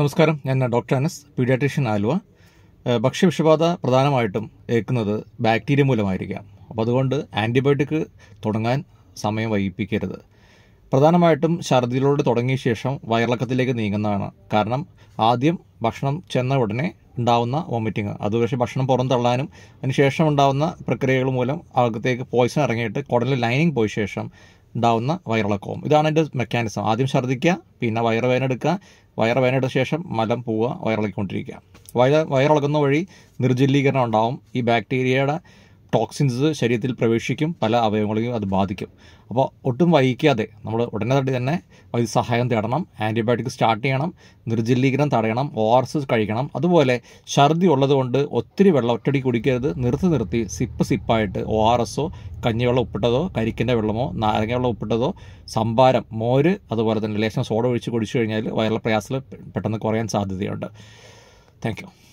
നമസ്കാരം ഞാൻ doctor Anas paediatrician Aluva ഭക്ഷ്യവിഷബാധ പ്രധാനമായിട്ടും ഏൽക്കുന്നത് ബാക്ടീരിയ മൂലമായിരിക്കാം അപ്പോൾ അതുകൊണ്ട് ആൻറ്റിബയോട്ടിക് തുടങ്ങാൻ സമയം വൈകിപ്പിക്കരുത് പ്രധാനമായിട്ടും ഛർദിയിലൂടെ തുടങ്ങിയ ശേഷം വയറിളക്കത്തിലേക്ക് നീങ്ങുന്നതാണ് കാരണം ആദ്യം ഭക്ഷണം ചെന്ന ഉടനെ ഉണ്ടാവുന്ന വോമിറ്റിങ് അതുപക്ഷെ ഭക്ഷണം ഭക്ഷണം തള്ളാനും അതിനുശേഷം ഉണ്ടാവുന്ന പ്രക്രിയകൾ മൂലം അകത്തേക്ക് പോയിസൺ ഇറങ്ങിയിട്ട് കുടലിൽ ലൈനിങ് പോയ ശേഷം ഉണ്ടാവുന്ന വയറിളക്കവും ഇതാണ് എൻ്റെ മെക്കാനിസം ആദ്യം ഛർദ്ദിക്കുക പിന്നെ വയറുവേദന എടുക്കുക വയറുവേനയുടെ ശേഷം മലം പോവുക വയറിളക്കിക്കൊണ്ടിരിക്കുക വയറ വയറിളക്കുന്ന വഴി നിർജ്ജലീകരണം ഉണ്ടാവും ഈ ബാക്ടീരിയയുടെ ടോക്സിൻസ് ശരീരത്തിൽ പ്രവേശിക്കും പല അവയവങ്ങളെയും അത് ബാധിക്കും അപ്പോൾ ഒട്ടും വൈകിക്കാതെ നമ്മൾ ഉടനെ തട്ടി തന്നെ വൈദ്യസഹായം സഹായം തേടണം ആൻറ്റിബയോട്ടിക് സ്റ്റാർട്ട് ചെയ്യണം നിർജ്ജലീകരണം തടയണം ഒ ആർ എസ് കഴിക്കണം അതുപോലെ ഛർദി ഉള്ളതുകൊണ്ട് ഒത്തിരി വെള്ളം ഒറ്റടി കുടിക്കരുത് നിർത്തി നിർത്തി സിപ്പ് സിപ്പായിട്ട് ഒ ആർ എസോ കഞ്ഞിവെള്ളം ഉപ്പിട്ടതോ കരിക്കിൻ്റെ വെള്ളമോ നാരങ്ങ വെള്ളം ഉപ്പിട്ടതോ സംഭാരം മോര് അതുപോലെ തന്നെ ലേശം സോഡ ഒഴിച്ച് കുടിച്ചു കഴിഞ്ഞാൽ വയറിലെ പ്രയാസത്തിൽ പെട്ടെന്ന് കുറയാൻ സാധ്യതയുണ്ട് താങ്ക്